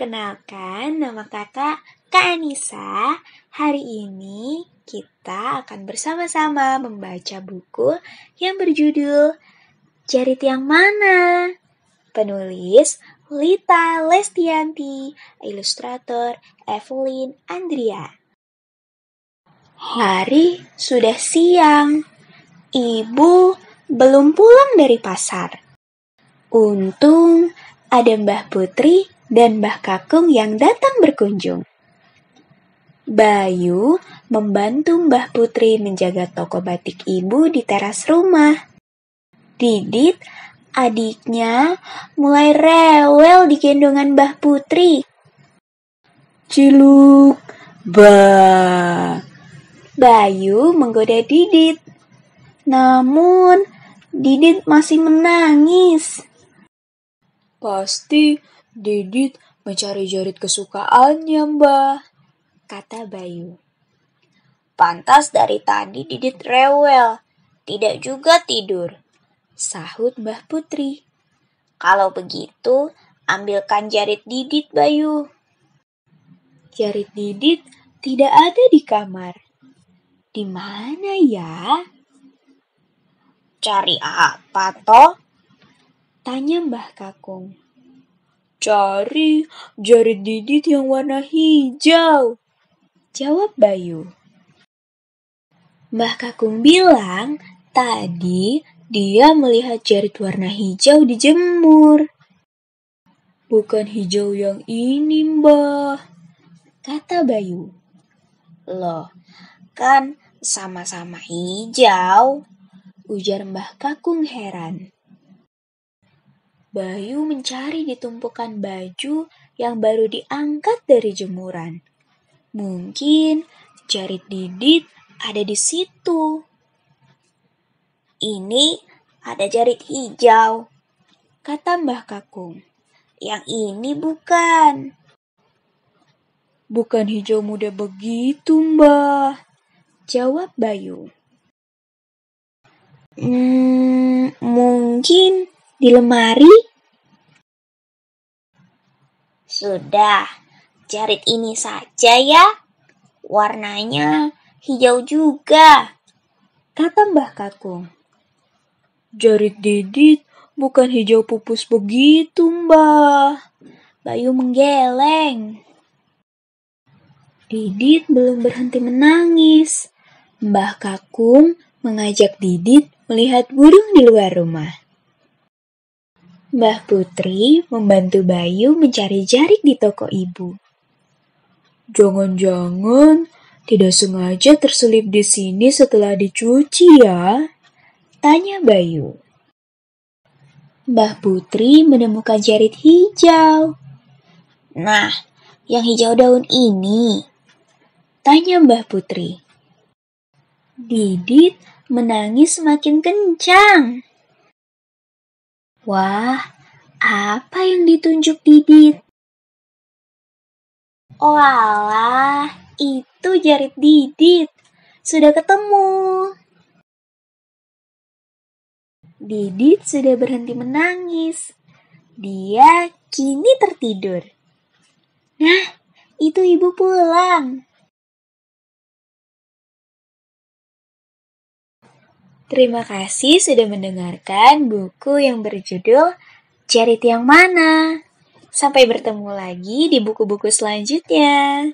Perkenalkan, nama kakak Kak Anissa. Hari ini kita akan bersama-sama membaca buku yang berjudul Jarit Yang Mana? Penulis Lita Lestianti, ilustrator Evelyn Andria. Hari sudah siang. Ibu belum pulang dari pasar. Untung ada Mbah Putri dan Mbah Kakung yang datang berkunjung. Bayu membantu Mbah Putri menjaga toko batik ibu di teras rumah. Didit, adiknya, mulai rewel di gendongan Mbah Putri. Ciluk, ba. Bayu menggoda Didit. Namun, Didit masih menangis. Pasti Didit mencari jarit kesukaannya, Mbah, kata Bayu. Pantas dari tadi Didit rewel, tidak juga tidur, sahut Mbah Putri. Kalau begitu, ambilkan jarit Didit, Bayu. Jarit Didit tidak ada di kamar. Di mana ya? Cari apa, toh? Tanya Mbah Kakung. Cari jari didit yang warna hijau. Jawab Bayu. Mbah Kakung bilang tadi dia melihat jarit warna hijau dijemur. Bukan hijau yang ini, Mbah, kata Bayu. Loh, kan sama-sama hijau, ujar Mbah Kakung heran. Bayu mencari di tumpukan baju yang baru diangkat dari jemuran. Mungkin jarit Didit ada di situ. Ini ada jarit hijau, kata Mbah Kakung. Yang ini bukan. Bukan hijau muda begitu, Mbah. Jawab Bayu. Hmm, mungkin di lemari? Sudah, jarit ini saja ya. Warnanya hijau juga, kata Mbah Kakung. Jarit Didit bukan hijau pupus begitu, Mbah. Bayu menggeleng. Didit belum berhenti menangis. Mbah Kakung mengajak Didit melihat burung di luar rumah. Mbah Putri membantu Bayu mencari jarik di toko ibu. Jangan-jangan tidak sengaja terselip di sini setelah dicuci ya? Tanya Bayu. Mbah Putri menemukan jarit hijau. Nah, yang hijau daun ini? Tanya Mbah Putri. Didit menangis semakin kencang. Wah, apa yang ditunjuk Didit? Walah, itu jarit Didit. Sudah ketemu. Didit sudah berhenti menangis. Dia kini tertidur. Nah, itu ibu pulang. Terima kasih sudah mendengarkan buku yang berjudul Charity yang mana? Sampai bertemu lagi di buku-buku selanjutnya.